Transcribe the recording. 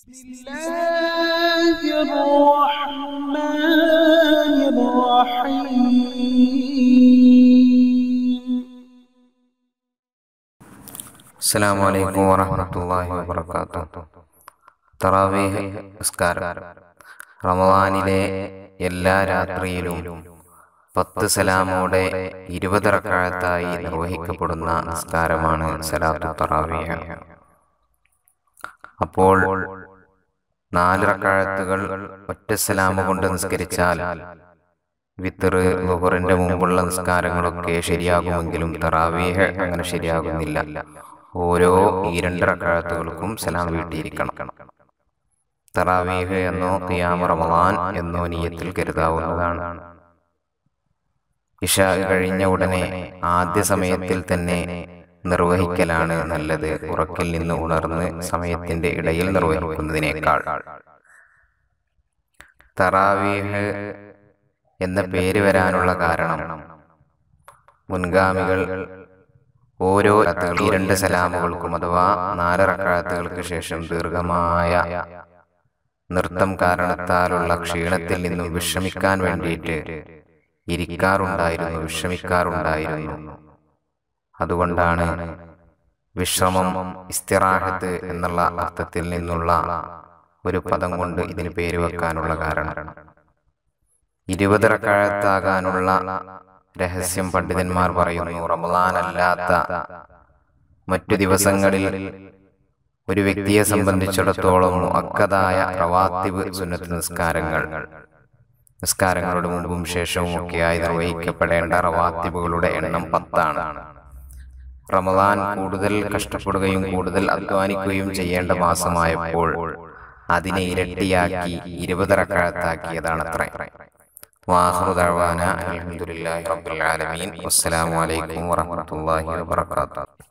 بسم الله الرحمن الرحيم السلام عليكم ورحمة തറാവീഹ് നമസ്കാരം റമദാനിലെ എല്ലാ രാത്രിയിലും പത്ത് സലാമോടെ ഇരുപത് റക്കാഴത്തായി നിർവഹിക്കപ്പെടുന്ന നിസ്കാരമാണ് സലാത്തു തറാവീഹ് അപ്പോൾ നാല് റക്കാഴത്തുകൾ ഒറ്റ സലാമ കൊണ്ട് നിസ്കരിച്ചാൽ വിത്തറ് ലുഹറിൻ്റെ മുമ്പുള്ള നിസ്കാരങ്ങളൊക്കെ ശരിയാകുമെങ്കിലും തറാവീഹ് അങ്ങനെ ശരിയാകുന്നില്ല ഓരോ ഈ രണ്ട് റക്കാഴത്തുകൾക്കും സലാം വീട്ടിയിരിക്കണം തറാവീഹ് എന്നോ തിയാമ റമദാൻ എന്നോ നീയത്തിൽ കരുതാവുന്നതാണ് ഇഷ കഴിഞ്ഞ ഉടനെ ആദ്യ സമയത്തിൽ തന്നെ നിർവഹിക്കലാണ് നല്ലത് ഉറക്കിൽ നിന്ന് ഉണർന്ന് സമയത്തിൻ്റെ ഇടയിൽ നിർവഹിക്കുന്നതിനേക്കാൾ തറാവീഹ് എന്ന പേര് വരാനുള്ള കാരണം മുൻഗാമികൾ ഓരോ രണ്ട് സലാമുകൾക്കും അഥവാ നാല് ശേഷം ദീർഘമായ നൃത്തം കാരണത്താലുള്ള ക്ഷീണത്തിൽ നിന്നും വിശ്രമിക്കാൻ വേണ്ടിയിട്ട് ഇരിക്കാറുണ്ടായിരുന്നു വിശ്രമിക്കാറുണ്ടായിരുന്നു അതുകൊണ്ടാണ് വിശ്രമം ഇസ്തിറാഹത്ത് എന്നുള്ള അർത്ഥത്തിൽ നിന്നുള്ള ഒരു പദം കൊണ്ട് ഇതിന് പേര് വെക്കാനുള്ള കാരണം ഇരുപത് റക്കാഴത്താകാനുള്ള രഹസ്യം പണ്ഡിതന്മാർ പറയുന്നു റമദാൻ അല്ലാത്ത മറ്റു ദിവസങ്ങളിൽ ഒരു വ്യക്തിയെ സംബന്ധിച്ചിടത്തോളം അക്കതായ പ്രവാത്തിവ് സുന്നത്ത് നിസ്കാരങ്ങൾ നിസ്കാരങ്ങളുടെ മുമ്പും ശേഷവും ഒക്കെയായി നിർവഹിക്കപ്പെടേണ്ട റവാത്തിബുകളുടെ എണ്ണം പത്താണ് റമദാൻ കൂടുതൽ കഷ്ടപ്പെടുകയും കൂടുതൽ അധ്വാനിക്കുകയും ചെയ്യേണ്ട മാസമായപ്പോൾ അതിനെ ഇരട്ടിയാക്കി ഇരുപത് റക്കാത്താക്കിയതാണ് അത്ര വാഹുദാന അലഹമുല്ലാ റബ്ബുലാലമീൻ അസ്സലാമലൈക്കും വാഹമത്തല്ലാഹി വാത്തു